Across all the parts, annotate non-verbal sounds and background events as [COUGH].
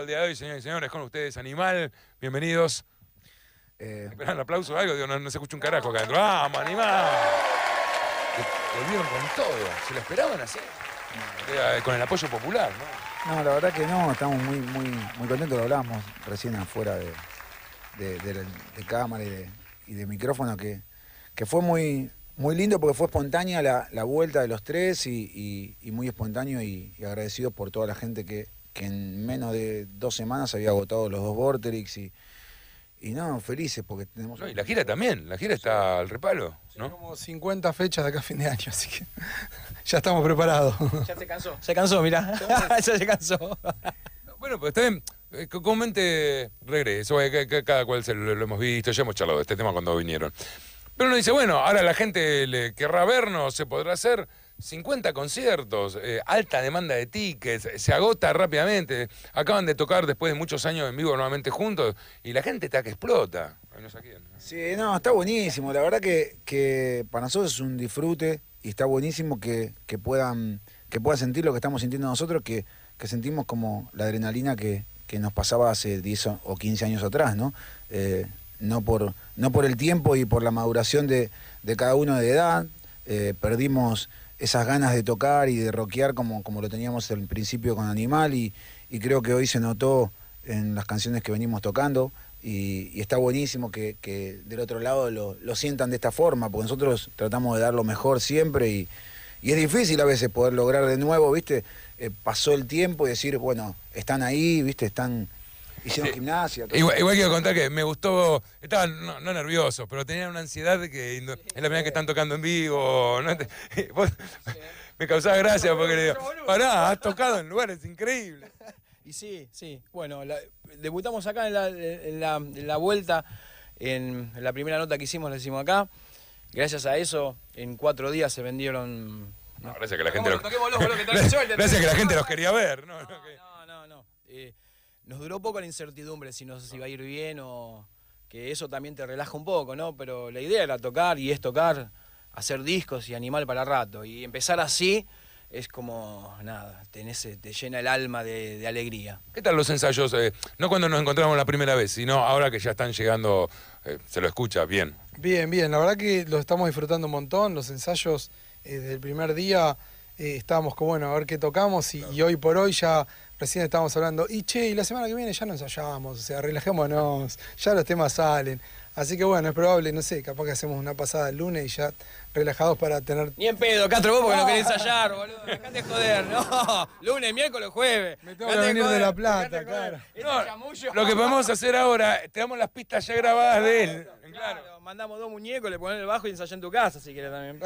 El día de hoy, señores y señores, con ustedes, Animal, bienvenidos. Eh. Esperan aplauso o algo, no, se escucha un carajo acá adentro. ¡Vamos, Animal! Volvieron con todo, ¿se lo esperaban así? Eh, con el apoyo popular, ¿no? No, la verdad que no, estamos muy, muy, muy contentos, lo hablábamos recién afuera de, cámara y de, micrófono, que, que fue muy, muy lindo porque fue espontánea la, vuelta de los tres y, muy espontáneo y, agradecido por toda la gente que, que en menos de dos semanas había agotado los dos Vorterix y, y no, felices porque tenemos... y la gira también, la gira está al repalo, ¿no? como 50 fechas de acá a fin de año, [LAUGHS] así que ya estamos preparados. [LAUGHS] Ya se cansó. Se cansó, mirá. ya [LAUGHS] se cansó. Bueno, pues está bien. Eh, comúnmente regreso, eh, cada cual se lo, hemos visto, ya hemos charlado de este tema cuando vinieron. Pero uno dice, bueno, ahora la gente le querrá vernos, se podrá hacer. 50 conciertos, eh, alta demanda de tickets, se agota rápidamente. Acaban de tocar después de muchos años en vivo nuevamente juntos y la gente está que explota. Sí, no, está buenísimo. La verdad que, que, para nosotros es un disfrute y está buenísimo que, puedan que sentir lo que estamos sintiendo nosotros, que, sentimos como la adrenalina que, nos pasaba hace 10 o 15 años atrás, ¿no? Eh, no, por, no por el tiempo y por la maduración de, cada uno de edad. Eh, perdimos esas ganas de tocar y de rockear como, como lo teníamos al principio con Animal y, creo que hoy se notó en las canciones que venimos tocando y, está buenísimo que, del otro lado lo, sientan de esta forma, porque nosotros tratamos de dar lo mejor siempre y, es difícil a veces poder lograr de nuevo, ¿viste? Eh, pasó el tiempo y decir, bueno, están ahí, ¿viste? Están Hicieron eh, gimnasia. igual, quiero contar que me gustó, Estaba no, nervioso, pero tenía una ansiedad que es la primera que están tocando en vivo. [LAUGHS] me causaba gracia porque le digo, pará, has tocado en lugares increíbles. [LAUGHS] Y sí, sí. Bueno, debutamos acá en la, vuelta, en la primera nota que hicimos, la hicimos acá. Gracias a eso, en cuatro días se vendieron... No, gracias que [LAUGHS] que la gente los quería ver, ¿no? no, no, eh, nos duró poco la incertidumbre si no sé si ah. va a ir bien o que eso también te relaja un poco, ¿no? Pero la idea era tocar y es tocar, hacer discos y animal para rato. Y empezar así es como, nada, te llena el alma de, alegría. ¿Qué tal los ensayos? Eh? no cuando nos encontramos la primera vez, sino ahora que ya están llegando, eh, se lo escucha bien. Bien, bien, la verdad que lo estamos disfrutando un montón, los ensayos eh, desde el primer día eh, estábamos como, bueno, a ver qué tocamos y hoy por hoy ya recién estábamos hablando, y che, la semana que viene ya nos ensayamos, o sea, relajémonos, ya los temas salen. Así que bueno, es probable, no sé, capaz que hacemos una pasada el lunes y ya relajados para tener. Ni en pedo, Castro, vos porque no, querés ensayar, boludo. de joder, no. [LAUGHS] Lunes, miércoles, jueves. Me tengo que venir de La Plata, claro. Este lo que podemos hacer ahora, te damos las pistas ya grabadas de él. Claro, mandamos dos muñecos, le ponen el bajo y ensayan en tu casa si quieres también.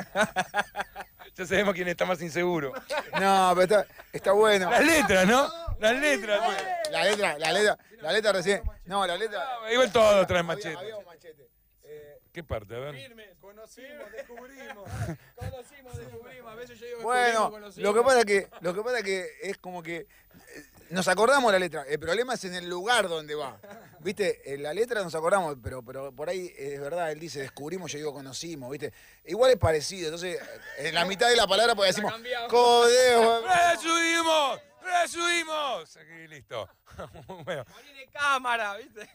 [LAUGHS] ya sabemos quién está más inseguro. No, pero está, está bueno. Las letras, ¿no? La letra, tío. Pues. La letra, la letra, la letra recién. No, la letra. Ah, Igual todo trae machete. Había machete. Eh, ¿Qué parte? A ver. conocimos, descubrimos. conocimos, descubrimos. A veces yo digo Bueno, lo que, pasa que, lo que pasa es que es como que eh, nos acordamos la letra. El problema es en el lugar donde va. ¿Viste? En la letra nos acordamos, pero, pero por ahí es verdad, él dice descubrimos, yo digo conocimos, ¿viste? Igual es parecido. Entonces, en la mitad de la palabra pues decimos, ¡Codeo! [LAUGHS] ¡Subimos! la subimos! Aquí listo. [LAUGHS] cámara, ¿viste? [LAUGHS]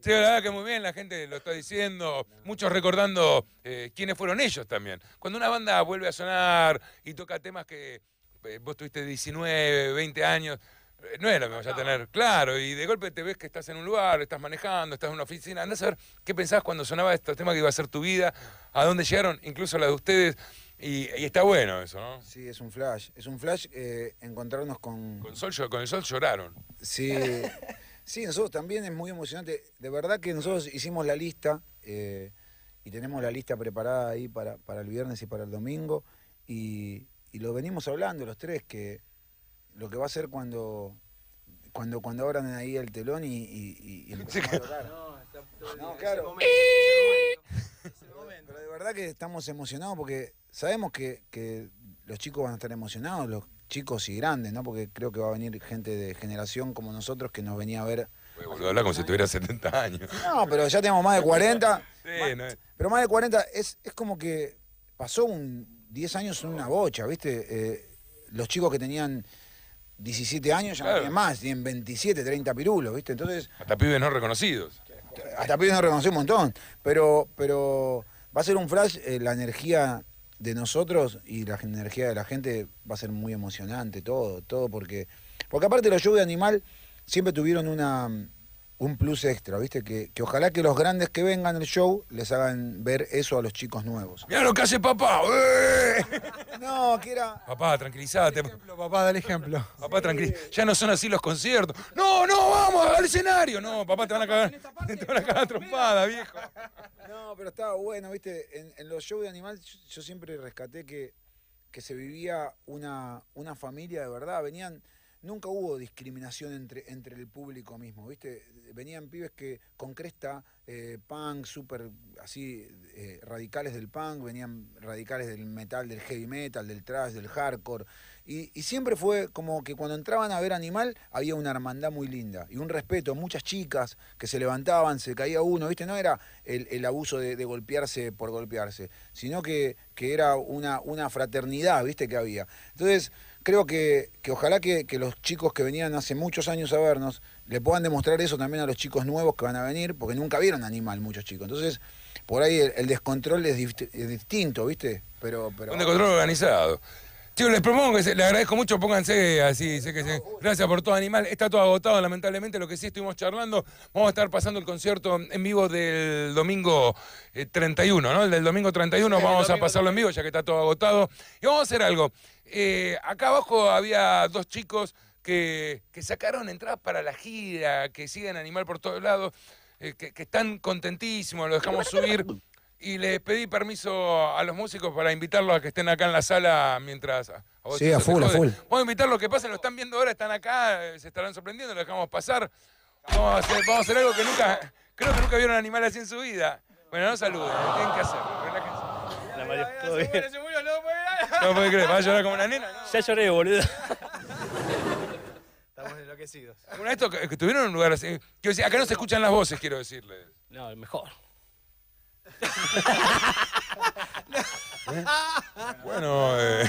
Sí, la verdad que muy bien, la gente lo está diciendo. Muchos recordando eh, quiénes fueron ellos también. Cuando una banda vuelve a sonar y toca temas que eh, vos tuviste 19, 20 años eh, no es lo vas a tener, claro, y de golpe te ves que estás en un lugar, estás manejando, estás en una oficina, andás a ver qué pensás cuando sonaba estos temas que iba a ser tu vida, a dónde llegaron, incluso la de ustedes, y, está bueno eso, ¿no? Sí, es un flash, es un flash eh, encontrarnos con... Con, con el sol lloraron. Sí, [LAUGHS] sí, nosotros también es muy emocionante, de verdad que nosotros hicimos la lista, eh, y tenemos la lista preparada ahí para, para el viernes y para el domingo, y, y lo venimos hablando los tres, que lo que va a ser cuando cuando cuando abran ahí el telón y, y, claro. No, claro. momento, Pero de verdad que estamos emocionados porque sabemos que, los chicos van a estar emocionados, los chicos y grandes, ¿no? Porque creo que va a venir gente de generación como nosotros que nos venía a ver a habla como si tuviera 70 años. No, pero ya tenemos más de 40. Sí, no Pero más de 40 es, como que pasó un 10 años en una bocha, ¿viste? Eh, los chicos que tenían 17 años ya no tienen más, tienen 27, 30 pirulos, ¿viste? Entonces. Hasta pibes no reconocidos. Hasta pibes no reconocidos un montón. Pero, pero va a ser un flash, eh, la energía de nosotros y la energía de la gente va a ser muy emocionante, todo, todo porque. Porque aparte los shows de animal siempre tuvieron una un plus extra, ¿viste? Que, que, ojalá que los grandes que vengan al show les hagan ver eso a los chicos nuevos. Mira lo que hace papá! [LAUGHS] Eh. No, que era... Papá, tranquilízate. Papá, dale ejemplo. Papá, tranquilízate. Ya no son así los conciertos. ¡No, no, vamos al escenario! No, papá, te van a cagar, te van a cagar trompada, viejo. No, pero estaba bueno, ¿viste? En, los shows de Animal yo, yo siempre rescaté que, que se vivía una, una familia de verdad. Venían nunca hubo discriminación entre, entre el público mismo, ¿viste? Venían pibes que con cresta eh, punk, súper así, eh, radicales del punk, venían radicales del metal, del heavy metal, del thrash, del hardcore. Y, siempre fue como que cuando entraban a ver Animal había una hermandad muy linda y un respeto. Muchas chicas que se levantaban, se caía uno, ¿viste? No era el, abuso de, golpearse por golpearse, sino que, que era una, una fraternidad, ¿viste? Que había. Entonces creo que, que ojalá que, los chicos que venían hace muchos años a vernos le puedan demostrar eso también a los chicos nuevos que van a venir, porque nunca vieron animal muchos chicos. Entonces, por ahí el, descontrol es, distinto, ¿viste? Pero, pero, Un descontrol organizado. Chicos, les propongo que les agradezco mucho, pónganse así, sé que gracias por todo animal. Está todo agotado, lamentablemente, lo que sí estuvimos charlando. Vamos a estar pasando el concierto en vivo del domingo 31, eh, ¿no? El del domingo 31 vamos a pasarlo en vivo, ya que está todo agotado. Y vamos a hacer algo. Eh, acá abajo había dos chicos que, sacaron entradas para la gira, que siguen animal por todos lados, eh, que están contentísimos, lo dejamos subir y les pedí permiso a los músicos para invitarlos a que estén acá en la sala mientras. sí, a full, a full. Vamos a invitarlos que pasen, lo están viendo ahora, están acá, eh, se estarán sorprendiendo, lo dejamos pasar. Vamos a hacer, vamos a hacer algo que nunca, creo que nunca vieron animal así en su vida. Bueno, no saluden, tienen que hacer relájense. La mayoría todo bien. no puede creer, va a llorar como una nena? Ya lloré, boludo. Estamos enloquecidos. Bueno, esto que, tuvieron un lugar así. Quiero decir, acá no se escuchan las voces, quiero decirles. No, mejor. [LAUGHS] bueno, eh,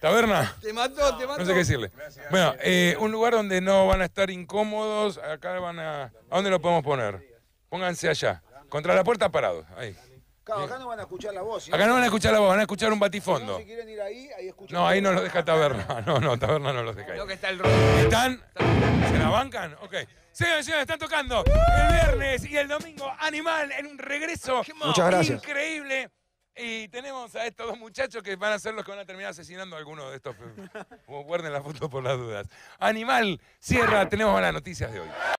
taberna. Te mato, te mato No sé qué decirle. bueno, eh, un lugar donde no van a estar incómodos. Acá van a. ¿A dónde lo podemos poner? Pónganse allá. Contra la puerta parados. Ahí. acá no van a escuchar la voz. Acá no van a escuchar la voz, van a escuchar un batifondo. Si, no, quieren ir ahí, ahí escuchan. No, ahí no lo deja Taberna. [LAUGHS] No, no, Taberna no los deja ahí. que está el ¿Están? ¿Se la bancan? Ok. Señores, señores, están tocando el viernes y el domingo Animal en un regreso Muchas gracias. increíble. Y tenemos a estos dos muchachos que van a ser los que van a terminar asesinando a alguno de estos. [LAUGHS] Guarden la foto por las dudas. Animal, cierra, tenemos las noticias de hoy.